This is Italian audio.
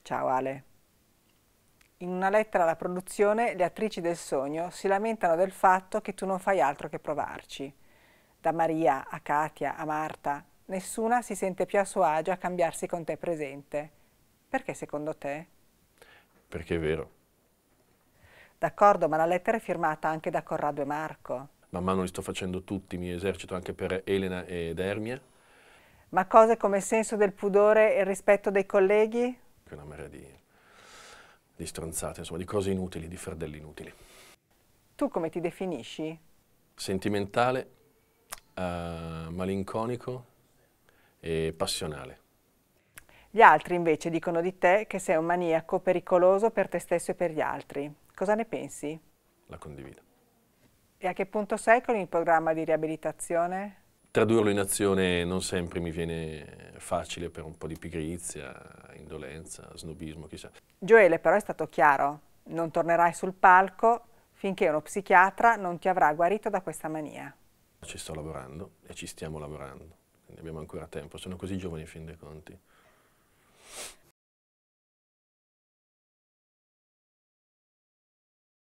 Ciao Ale. In una lettera alla produzione le attrici del sogno si lamentano del fatto che tu non fai altro che provarci. Da Maria a Katia a Marta, nessuna si sente più a suo agio a cambiarsi con te presente. Perché secondo te? Perché è vero. D'accordo, ma la lettera è firmata anche da Corrado e Marco man mano li sto facendo tutti, mi esercito anche per Elena ed Ermia. Ma cose come il senso del pudore e il rispetto dei colleghi? Che Una marea di, di stronzate, insomma, di cose inutili, di fardelli inutili. Tu come ti definisci? Sentimentale, uh, malinconico e passionale. Gli altri invece dicono di te che sei un maniaco pericoloso per te stesso e per gli altri. Cosa ne pensi? La condivido. E a che punto sei con il programma di riabilitazione? Tradurlo in azione non sempre mi viene facile per un po' di pigrizia, indolenza, snobismo, chissà. Gioele però è stato chiaro, non tornerai sul palco finché uno psichiatra non ti avrà guarito da questa mania. Ci sto lavorando e ci stiamo lavorando, quindi abbiamo ancora tempo, sono così giovani in fin dei conti.